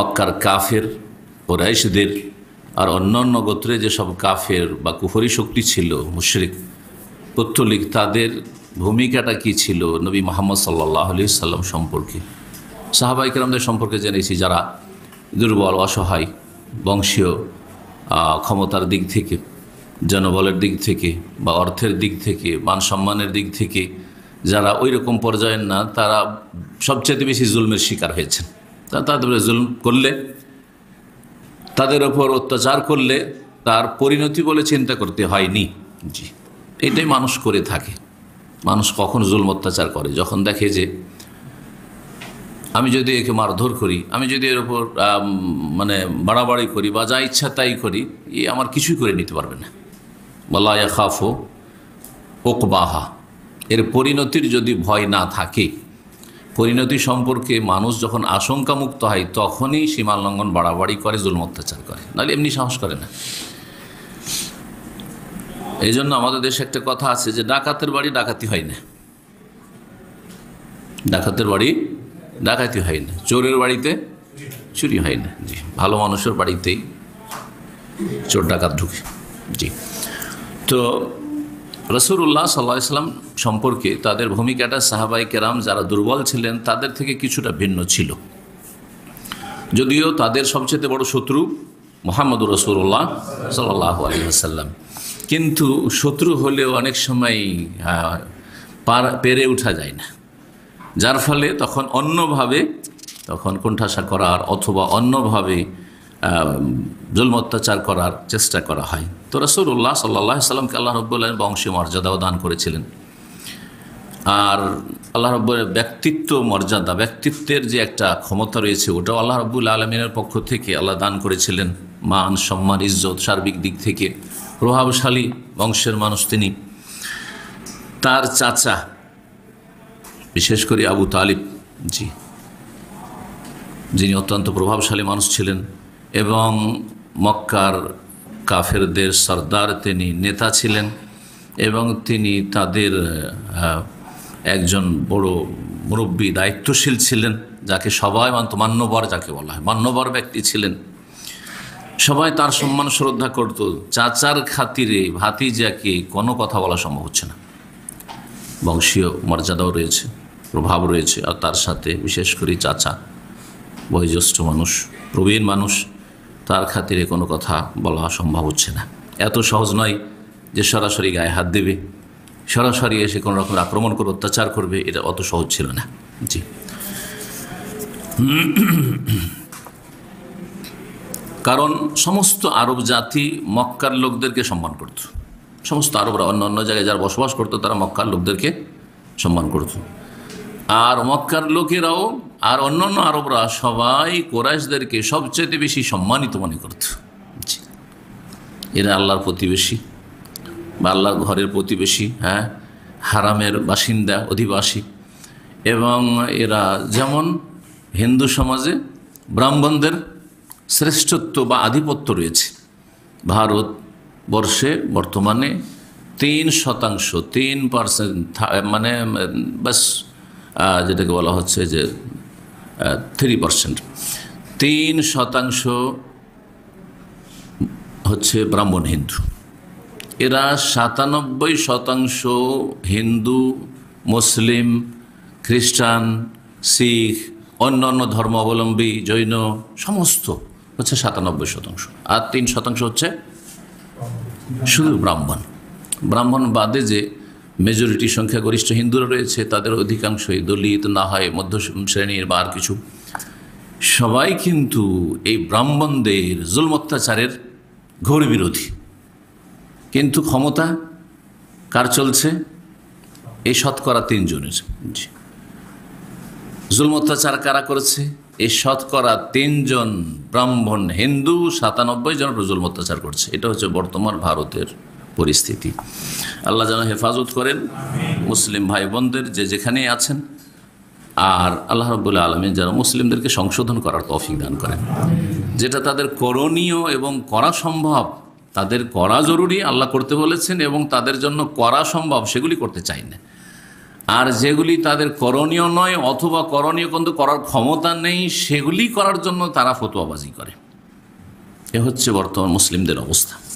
মক্কার কাফের ও ওরাইশদের আর অন্যান্য গোত্রে যেসব কাফের বা কুফরি শক্তি ছিল মুশরিক পত্তলিক তাদের ভূমিকাটা কি ছিল নবী মোহাম্মদ সাল্লাহ আলি সাল্লাম সম্পর্কে সাহাবাইকেরামদের সম্পর্কে জেনেছি যারা দুর্বল অসহায় বংশীয় ক্ষমতার দিক থেকে জনবলের দিক থেকে বা অর্থের দিক থেকে মান সম্মানের দিক থেকে যারা ওই রকম পর্যায়ের না তারা সবচেয়ে বেশি জুলমের শিকার হয়েছেন তাদের জুলম করলে তাদের ওপর অত্যাচার করলে তার পরিণতি বলে চিন্তা করতে হয়নি জি এটাই মানুষ করে থাকে মানুষ কখন জুলম অত্যাচার করে যখন দেখে যে আমি যদি একে মারধর করি আমি যদি এর ওপর মানে বাড়াবাড়ি করি বা যা ইচ্ছা তাই করি এ আমার কিছুই করে নিতে পারবে না বলা খাফো ওকবাহা এর পরিণতির যদি ভয় না থাকে পরিণতি সম্পর্কে মানুষ যখন আশঙ্কামুক্ত হয় তখনই সীমা লঙ্ঘন বাড়াবাড়ি করে জুলম অত্যাচার করে নাহলে এমনি সাহস করে না এই জন্য আমাদের দেশে একটা কথা আছে যে ডাকাতের বাড়ি ডাকাতি হয় না ডাকাতের বাড়ি ডাকাতি হয় না চোরের বাড়িতে চুরি হয় না জি ভালো মানুষের বাড়িতেই চোর ডাকাত ঢুকে জি তো রসুল্লাহ সাল্লাহ ইসলাম সম্পর্কে তাদের ভূমিকাটা সাহাবাই কেরাম যারা দুর্বল ছিলেন তাদের থেকে কিছুটা ভিন্ন ছিল যদিও তাদের সবচেয়ে বড় শত্রু মোহাম্মদুর রসুল্লাহ সাল্লাহ আলহিহাসাল্লাম কিন্তু শত্রু হলেও অনেক সময় পেরে উঠা যায় না যার ফলে তখন অন্যভাবে তখন কোণঠাসা করার অথবা অন্যভাবে জুলম অত্যাচার করার চেষ্টা করা হয় তো রসুল্লাহ সাল্লাহ সাল্লামকে আল্লাহ রব্বুল্লাহের বংশী মর্যাদাও দান করেছিলেন আর আল্লাহ রব্বুল ব্যক্তিত্ব মর্যাদা ব্যক্তিত্বের যে একটা ক্ষমতা রয়েছে ওটাও আল্লাহ রব্বুল আলমিনের পক্ষ থেকে আল্লাহ দান করেছিলেন মান সম্মান ইজ্জত সার্বিক দিক থেকে প্রভাবশালী বংশের মানুষ তিনি তার চাচা বিশেষ করে আবু তালিব জি যিনি অত্যন্ত প্রভাবশালী মানুষ ছিলেন এবং মক্কার কাফেরদের সর্দার তিনি নেতা ছিলেন এবং তিনি তাদের একজন বড় মুরব্বী দায়িত্বশীল ছিলেন যাকে সবাই মান্যবর যাকে বলা হয় মান্যবর ব্যক্তি ছিলেন সবাই তার সম্মান শ্রদ্ধা করত চাচার খাতিরে ভাতিজাকে কোনো কথা বলা সম্ভব হচ্ছে না বংশীয় মর্যাদাও রয়েছে প্রভাব রয়েছে আর তার সাথে বিশেষ করে চাচা বয়োজ্যেষ্ঠ মানুষ প্রবীণ মানুষ তার খাতিরে কোনো কথা বলা সম্ভব হচ্ছে না এত সহজ নয় যে সরাসরি গায়ে হাত দেবে সরাসরি এসে কোনো রকম আক্রমণ করে অত্যাচার করবে এটা অত সহজ ছিল না জি কারণ সমস্ত আরব জাতি মক্কার লোকদেরকে সম্মান করত সমস্ত আরবরা অন্য অন্য জায়গায় যারা বসবাস করতো তারা মক্কার লোকদেরকে সম্মান করত আর মক্কার লোকেরাও আর অন্যান্য আরবরা সবাই কোরাইশদেরকে সবচেয়ে বেশি সম্মানিত মনে করত এরা আল্লাহর প্রতিবেশী বা আল্লাহর ঘরের প্রতিবেশী হ্যাঁ হারামের বাসিন্দা অধিবাসী এবং এরা যেমন হিন্দু সমাজে ব্রাহ্মণদের শ্রেষ্ঠত্ব বা আধিপত্য রয়েছে ভারত বর্ষে বর্তমানে তিন শতাংশ তিন পার্সেন্ট মানে বাস যেটাকে বলা হচ্ছে যে থ্রি পার্সেন্ট তিন শতাংশ হচ্ছে ব্রাহ্মণ হিন্দু এরা সাতানব্বই শতাংশ হিন্দু মুসলিম খ্রিস্টান শিখ অন্যান্য ধর্মাবলম্বী জৈন সমস্ত হচ্ছে সাতানব্বই শতাংশ আর তিন শতাংশ হচ্ছে শুধু ব্রাহ্মণ ব্রাহ্মণ বাদে যে মেজরিটি সংখ্যাগরিষ্ঠ হিন্দুরা রয়েছে তাদের অধিকাংশই দলিত না হয় মধ্য শ্রেণীর বা আর কিছু সবাই কিন্তু এই ব্রাহ্মণদের জুল অত্যাচারের ঘোর বিরোধী কিন্তু ক্ষমতা কার চলছে এই শতকরা তিনজনের জি জুল অত্যাচার কারা করেছে এই শতকরা তিনজন ব্রাহ্মণ হিন্দু সাতানব্বই জন জুল অত্যাচার করছে এটা হচ্ছে বর্তমান ভারতের পরিস্থিতি আল্লাহ যেন হেফাজত করেন মুসলিম ভাই বোনদের যে যেখানেই আছেন আর আল্লাহ রবুল্লা আলমী যেন মুসলিমদেরকে সংশোধন করার তফিক দান করেন যেটা তাদের করণীয় এবং করা সম্ভব তাদের করা জরুরি আল্লাহ করতে বলেছেন এবং তাদের জন্য করা সম্ভব সেগুলি করতে চাই না আর যেগুলি তাদের করণীয় নয় অথবা করণীয় কিন্তু করার ক্ষমতা নেই সেগুলি করার জন্য তারা ফতোয়াবাজি করে এ হচ্ছে বর্তমান মুসলিমদের অবস্থা